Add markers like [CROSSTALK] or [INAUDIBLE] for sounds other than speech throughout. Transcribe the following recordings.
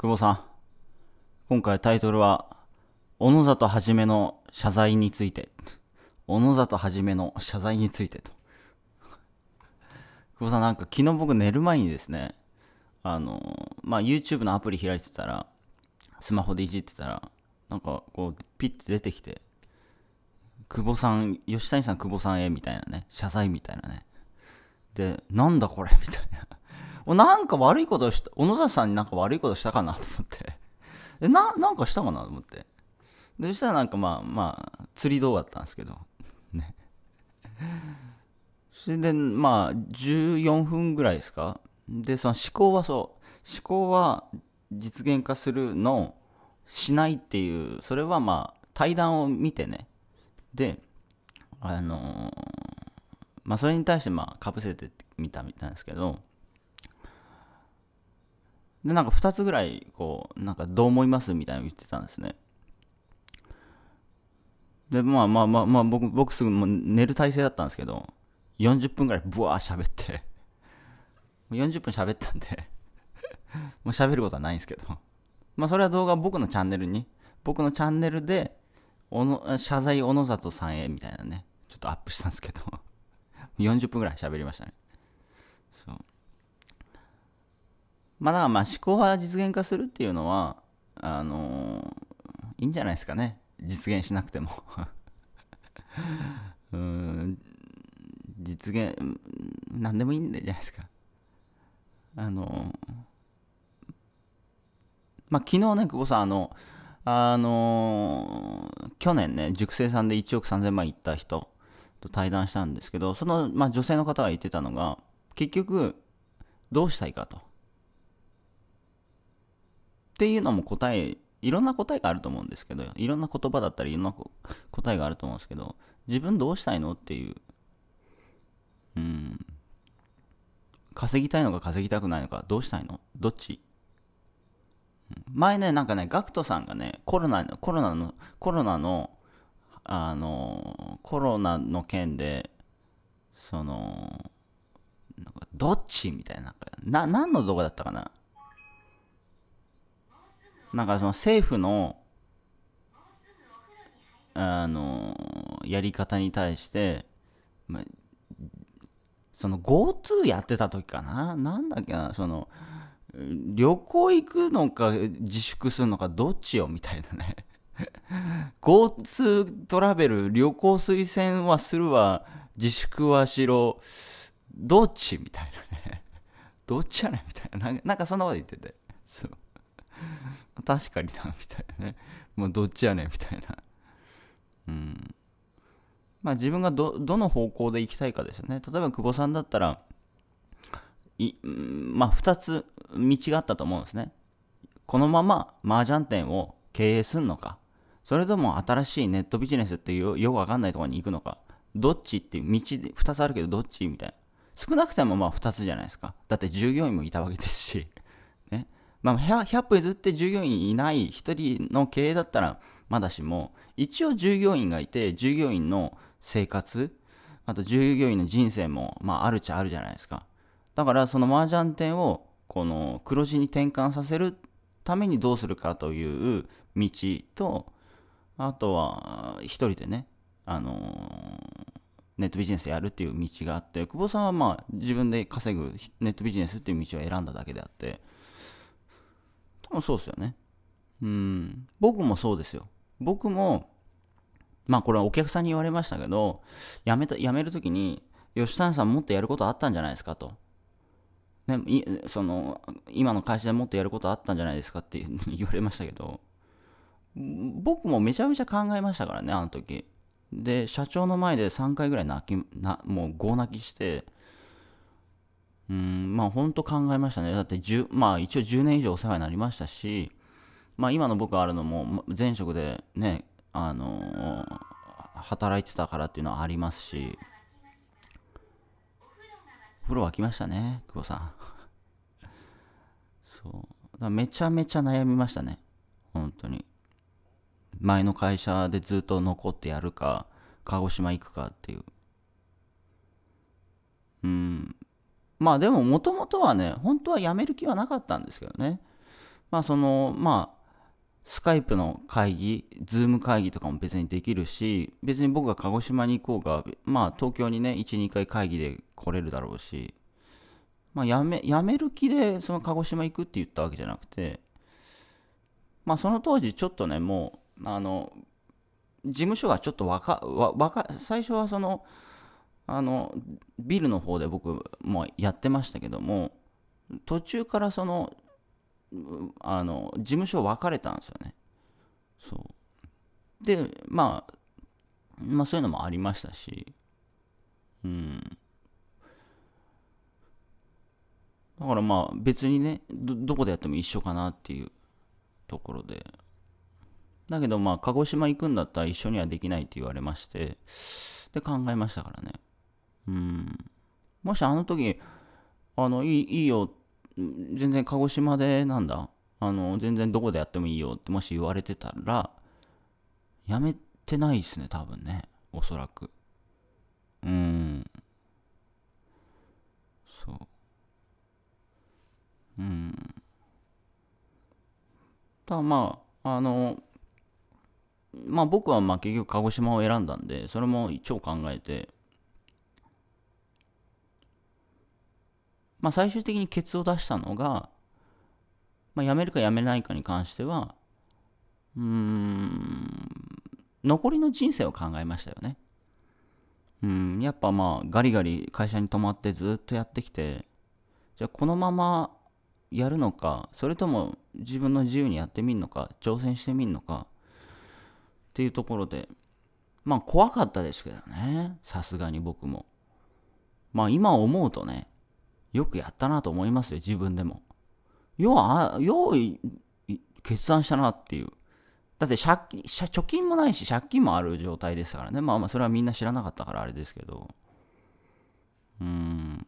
久保さん。今回タイトルは、小野里はじめの謝罪について。小野里はじめの謝罪についてと。[LAUGHS] 久保さん、なんか昨日僕寝る前にですね、あの、まあ、YouTube のアプリ開いてたら、スマホでいじってたら、なんかこう、ピッて出てきて、久保さん、吉谷さん久保さんへ、みたいなね、謝罪みたいなね。で、なんだこれみたいな。なんか悪いことした、小野田さんになんか悪いことしたかなと思って。[LAUGHS] え、な、なんかしたかなと思って。で、そしたらなんかまあまあ、釣り動画だったんですけど。ね。[LAUGHS] それで、まあ、14分ぐらいですか。で、その思考はそう。思考は実現化するの、しないっていう、それはまあ、対談を見てね。で、あのー、まあ、それに対してまあ、かぶせてみたみたいなんですけど、で、なんか2つぐらい、こう、なんかどう思いますみたいなの言ってたんですね。で、まあまあまあまあ、僕、僕すぐ寝る体勢だったんですけど、40分ぐらいブワー喋って40分喋ったんで [LAUGHS] もう喋ることはないんですけどまあそれは動画僕のチャンネルに、僕のチャンネルで、おの謝罪小野里さんへみたいなね、ちょっとアップしたんですけど、40 [LAUGHS] 分ぐらい喋りましたね。そう。まあだからまあ思考派実現化するっていうのはあのー、いいんじゃないですかね実現しなくても [LAUGHS] うん実現何でもいいんじゃないですかあのー、まあ昨日ね久保さんあのあのー、去年ね熟成さんで1億3000万いった人と対談したんですけどその、まあ、女性の方が言ってたのが結局どうしたいかとっていうのも答え、いろんな答えがあると思うんですけど、いろんな言葉だったり、いろんな答えがあると思うんですけど、自分どうしたいのっていう、うん、稼ぎたいのか稼ぎたくないのか、どうしたいのどっち前ね、なんかね、gackt さんがね、コロナの、コロナの、コロナの、あの、コロナの件で、その、なんかどっちみたいな、なんなの動画だったかななんかその政府の、あの、やり方に対して、ま、その GoTo やってた時かな、なんだっけな、その、旅行行くのか自粛するのかどっちよみたいなね [LAUGHS] GoTo トラベル旅行推薦はするわ自粛はしろどっちみたいなねどっちやねんみたいななんかそんなこと言っててそう確かにな、みたいなね。もうどっちやねん、みたいな。うん。まあ自分がど、どの方向で行きたいかですよね。例えば久保さんだったら、い、まあ2つ道があったと思うんですね。このまま麻雀店を経営するのか、それとも新しいネットビジネスっていうよくわかんないところに行くのか、どっちっていう道で2つあるけどどっちみたいな。少なくてもまあ2つじゃないですか。だって従業員もいたわけですしまあ100、100歩譲って従業員いない1人の経営だったらまだしも一応従業員がいて従業員の生活あと従業員の人生も、まあ、あるっちゃあるじゃないですかだからその麻雀店をこの黒字に転換させるためにどうするかという道とあとは一人でねあのネットビジネスやるっていう道があって久保さんはまあ自分で稼ぐネットビジネスっていう道を選んだだけであって多分そうですよね。うん。僕もそうですよ。僕も、まあこれはお客さんに言われましたけど、辞めた辞めるときに、吉谷さんもっとやることあったんじゃないですかと。ね、その今の会社でもっとやることあったんじゃないですかって [LAUGHS] 言われましたけど、僕もめちゃめちゃ考えましたからね、あの時。で、社長の前で3回ぐらい泣き、なもう5泣きして、うん、まあ本当考えましたね。だってまあ一応10年以上お世話になりましたし、まあ今の僕があるのも前職でね、あのー、働いてたからっていうのはありますし、風呂沸きましたね、久保さん。[LAUGHS] そう。だめちゃめちゃ悩みましたね。本当に。前の会社でずっと残ってやるか、鹿児島行くかっていう。うん。まあでももともとはね、本当は辞める気はなかったんですけどね。まあその、まあ、スカイプの会議、ズーム会議とかも別にできるし、別に僕が鹿児島に行こうが、まあ東京にね、1、2回会議で来れるだろうし、まあ辞め、辞める気でその鹿児島行くって言ったわけじゃなくて、まあその当時ちょっとね、もう、あの、事務所がちょっと若、若、最初はその、あのビルの方で僕もやってましたけども途中からそのあの事務所分かれたんですよねそうで、まあ、まあそういうのもありましたしうんだからまあ別にねどこでやっても一緒かなっていうところでだけどまあ鹿児島行くんだったら一緒にはできないって言われましてで考えましたからねうん、もしあの時あのいいいいよ全然鹿児島でなんだあの全然どこでやってもいいよってもし言われてたらやめてないですね多分ねおそらくうんそううんただまああのまあ僕はまあ結局鹿児島を選んだんでそれも一応考えてまあ、最終的にケツを出したのが、まあ、辞めるか辞めないかに関しては、うん、残りの人生を考えましたよね。うん、やっぱまあ、ガリガリ会社に泊まってずっとやってきて、じゃあこのままやるのか、それとも自分の自由にやってみるのか、挑戦してみるのか、っていうところで、まあ怖かったですけどね、さすがに僕も。まあ今思うとね、よくやったなと思いますよ、自分でも。よう、よう決断したなっていう。だって借金貯金もないし、借金もある状態ですからね。まあまあ、それはみんな知らなかったからあれですけど。うん。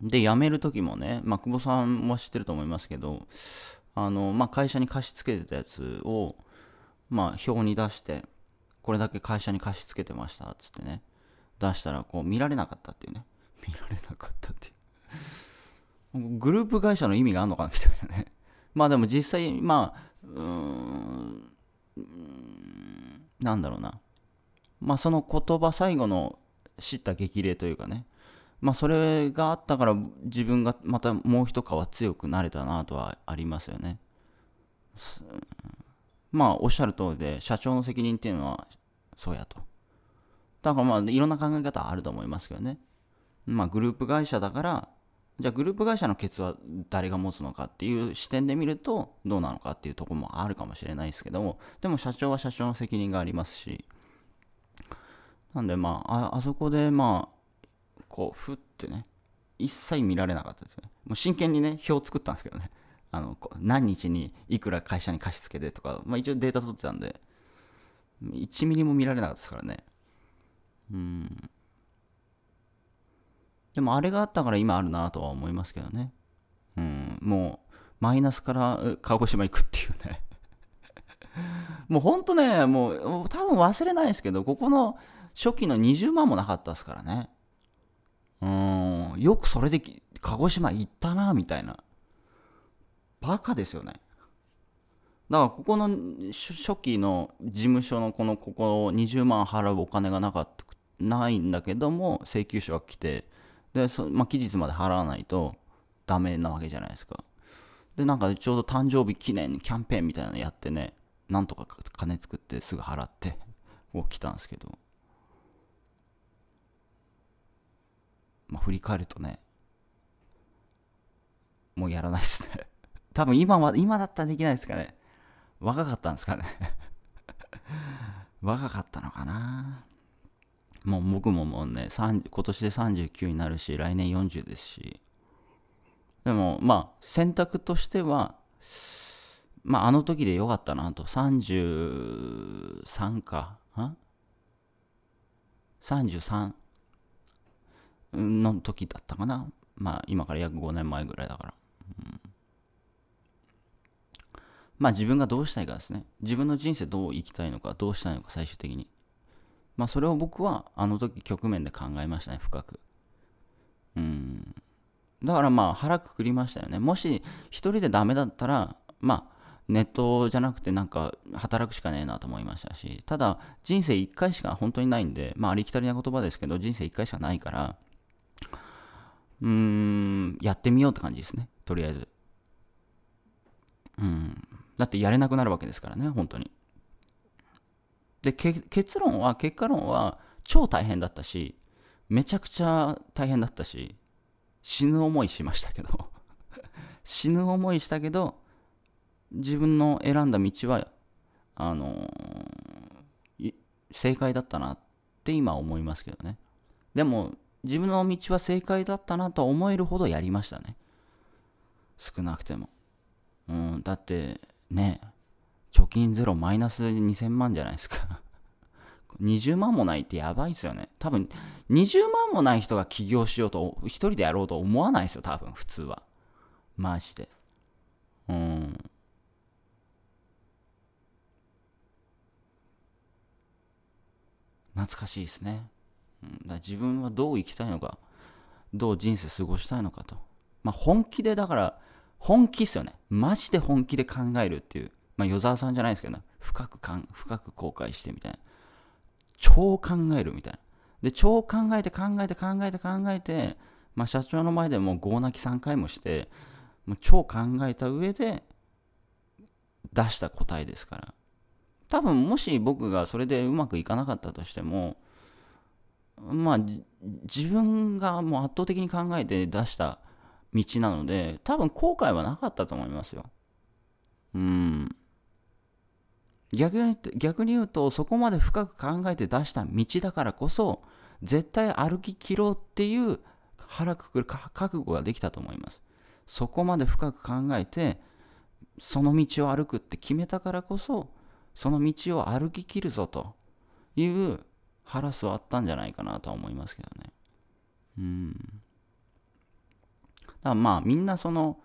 で、辞める時もね、まあ、久保さんは知ってると思いますけど、あの、まあ、会社に貸し付けてたやつを、まあ、表に出して、これだけ会社に貸し付けてました、つってね。出したら、こう、見られなかったっていうね。見られなかったっていう [LAUGHS] グループ会社の意味があるのかなみたいなね。[LAUGHS] まあでも実際、まあ、うーん、なんだろうな。まあその言葉最後の知った激励というかね。まあそれがあったから自分がまたもう一皮強くなれたなとはありますよね。まあおっしゃる通りで社長の責任っていうのはそうやと。だからまあいろんな考え方あると思いますけどね。まあグループ会社だからじゃあグループ会社のケツは誰が持つのかっていう視点で見るとどうなのかっていうところもあるかもしれないですけどもでも社長は社長の責任がありますしなんでまあああそこでまあこうふってね一切見られなかったですねもう真剣にね表を作ったんですけどねあの何日にいくら会社に貸し付けてとか、まあ、一応データ取ってたんで1ミリも見られなかったですからねうんでもあれがあったから今あるなとは思いますけどね。うん、もう、マイナスから鹿児島行くっていうね [LAUGHS] もうほんとね、もう多分忘れないですけど、ここの初期の20万もなかったですからね。うん、よくそれで鹿児島行ったな、みたいな。バカですよね。だからここの初期の事務所のこのここ20万払うお金がなかったないんだけども請求書が来てでそ、まあ、期日まで払わないとダメなわけじゃないですかでなんかちょうど誕生日記念キャンペーンみたいなのやってねなんとか金作ってすぐ払って起来たんですけどまあ振り返るとねもうやらないですね [LAUGHS] 多分今は今だったらできないですかね若かったんですかね [LAUGHS] 若かったのかなもう僕ももうね今年で39になるし来年40ですしでもまあ選択としてはまああの時でよかったなと33か33の時だったかなまあ今から約5年前ぐらいだから、うん、まあ自分がどうしたいかですね自分の人生どう生きたいのかどうしたいのか最終的にまあ、それを僕はあの時局面で考えましたね深くうんだからまあ腹くくりましたよねもし一人でダメだったらまあネットじゃなくてなんか働くしかねえなと思いましたしただ人生一回しか本当にないんでまあありきたりな言葉ですけど人生一回しかないからうーんやってみようって感じですねとりあえずうんだってやれなくなるわけですからね本当にで結論は結果論は超大変だったしめちゃくちゃ大変だったし死ぬ思いしましたけど [LAUGHS] 死ぬ思いしたけど自分の選んだ道はあのー、正解だったなって今思いますけどねでも自分の道は正解だったなと思えるほどやりましたね少なくてもうんだってね貯金ゼロマイナス2000万じゃないですか20 [LAUGHS] 万もないってやばいですよね。多分、20万もない人が起業しようと、一人でやろうと思わないですよ、多分、普通は。マジで。うん。懐かしいですね。だ自分はどう生きたいのか、どう人生過ごしたいのかと。まあ、本気で、だから、本気っすよね。マジで本気で考えるっていう。まあ、与沢さんじゃないですけどね、深くかん、深く後悔してみたいな。超考えるみたいな。で、超考えて考えて考えて考えて、まあ、社長の前でもう泣き3回もして、もう超考えた上で出した答えですから。多分もし僕がそれでうまくいかなかったとしても、まあ、自分がもう圧倒的に考えて出した道なので、多分後悔はなかったと思いますよ。うん。逆に逆に言うとそこまで深く考えて出した道だからこそ絶対歩き切ろうっていう腹くくる覚悟ができたと思いますそこまで深く考えてその道を歩くって決めたからこそその道を歩き切るぞという腹はあったんじゃないかなとは思いますけどねうんだまあみんなその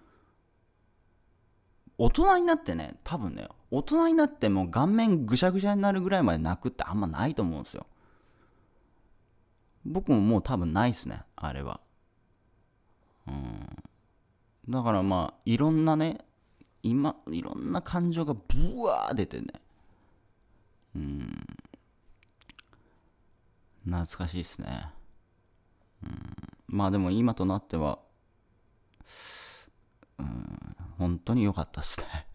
大人になってね多分だよ大人になっても顔面ぐしゃぐしゃになるぐらいまで泣くってあんまないと思うんですよ。僕ももう多分ないっすね、あれは。うん。だからまあ、いろんなね、今、いろんな感情がブワー出てね。うん。懐かしいっすね。うん。まあでも今となっては、うん、本当に良かったっすね。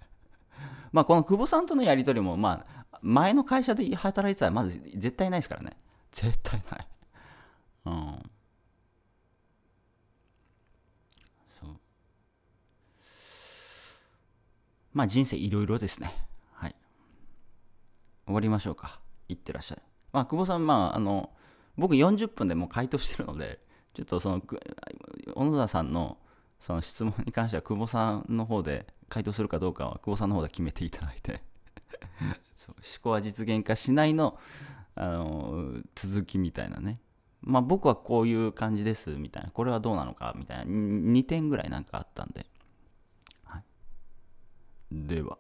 まあ、この久保さんとのやり取りも、まあ、前の会社で働いてたら、まず絶対ないですからね。絶対ない。うん。そう。まあ、人生いろいろですね。はい。終わりましょうか。いってらっしゃい。まあ、久保さん、まあ、あの、僕40分でもう回答してるので、ちょっとその、小野田さんの、その質問に関しては、久保さんの方で、回答するかどうかは久保さんの方で決めていただいて [LAUGHS] そう思考は実現化しないの、あの続きみたいなねまあ僕はこういう感じですみたいなこれはどうなのかみたいな2点ぐらいなんかあったんで、はい、では